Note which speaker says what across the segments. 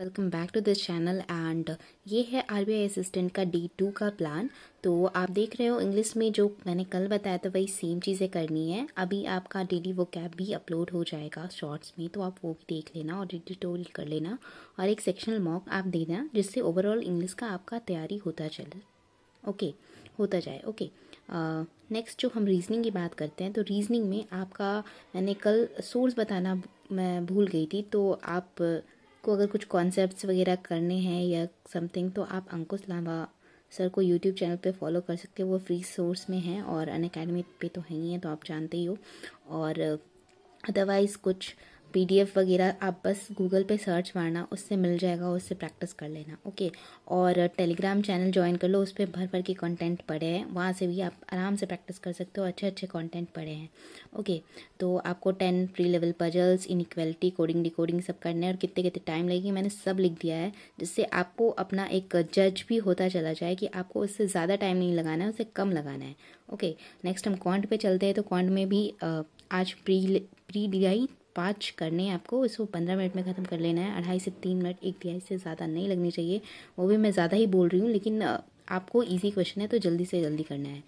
Speaker 1: welcome back to this channel and ये है RBI assistant का डी टू का प्लान तो आप देख रहे हो इंग्लिश में जो मैंने कल बताया था वही सेम चीज़ें करनी है अभी आपका डेली वो कैब भी अपलोड हो जाएगा शॉर्ट्स में तो आप वो भी देख लेना और एडिटोरियल कर लेना और एक सेक्शनल मॉक आप दे देना जिससे ओवरऑल इंग्लिश का आपका तैयारी होता चले ओके होता जाए ओके नेक्स्ट जो हम रीजनिंग की बात करते हैं तो रीजनिंग में आपका मैंने कल सोर्स बताना मैं भूल गई थी तो आप को अगर कुछ कॉन्सेप्ट्स वगैरह करने हैं या समथिंग तो आप अंकुश लांबा सर को यूट्यूब चैनल पे फॉलो कर सकते हो वो फ्री सोर्स में हैं और अन अकेडमी पे तो हैं ही हैं तो आप जानते ही हो और अदरवाइज़ uh, कुछ पीडीएफ वगैरह आप बस गूगल पे सर्च मारना उससे मिल जाएगा उससे प्रैक्टिस कर लेना ओके और टेलीग्राम चैनल ज्वाइन कर लो उस पर भर भर के कंटेंट पड़े हैं वहाँ से भी आप आराम से प्रैक्टिस कर सकते हो अच्छे अच्छे कंटेंट पड़े हैं ओके तो आपको ten pre level puzzles inequality coding decoding सब करने हैं और कितने कितने टाइम लगेगी मैंने सब लिख दिया है जिससे आपको अपना एक जज भी होता चला जाए कि आपको उससे ज़्यादा टाइम नहीं लगाना है उससे कम लगाना है ओके नेक्स्ट हम क्वांट पर चलते हैं तो क्वांट में भी आज प्री प्री डी पाँच करने हैं आपको इसको पंद्रह मिनट में ख़त्म कर लेना है अढ़ाई से तीन मिनट एक तिहाई से ज़्यादा नहीं लगनी चाहिए वो भी मैं ज़्यादा ही बोल रही हूँ लेकिन आपको ईजी क्वेश्चन है तो जल्दी से जल्दी करना है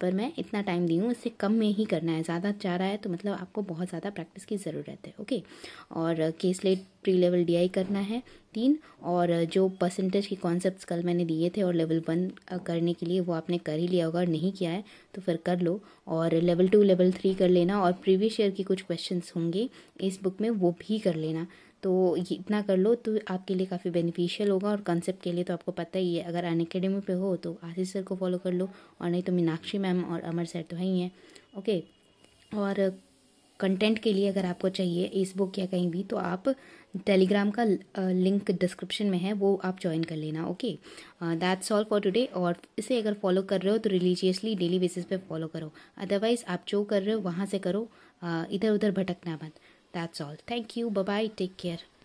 Speaker 1: पर मैं इतना टाइम दी हूँ इससे कम में ही करना है ज़्यादा चाह रहा है तो मतलब आपको बहुत ज़्यादा प्रैक्टिस की ज़रूरत है ओके और केसलेट प्री लेवल डी करना है तीन और जो परसेंटेज के कॉन्सेप्ट कल मैंने दिए थे और लेवल वन करने के लिए वो आपने कर ही लिया होगा और नहीं किया है तो फिर कर लो और लेवल टू लेवल थ्री कर लेना और प्रीवियस ईयर के कुछ क्वेश्चंस होंगे इस बुक में वो भी कर लेना तो इतना कर लो तो आपके लिए काफ़ी बेनिफिशियल होगा और कॉन्सेप्ट के लिए तो आपको पता ही है अगर अन अकेडमी पर हो तो आशीष सर को फॉलो कर लो और नहीं तो मीनाक्षी मैम और अमर सर तो है ही हैं ओके और कंटेंट के लिए अगर आपको चाहिए इस बुक या कहीं भी तो आप टेलीग्राम का लिंक डिस्क्रिप्शन में है वो आप ज्वाइन कर लेना okay that's all for today और इसे अगर फॉलो कर रहे हो तो रिलीजियसली डेली बेसिस पे फॉलो करो अदरवाइज आप जो कर रहे हो वहाँ से करो इधर उधर भटकना मत that's all thank you bye take care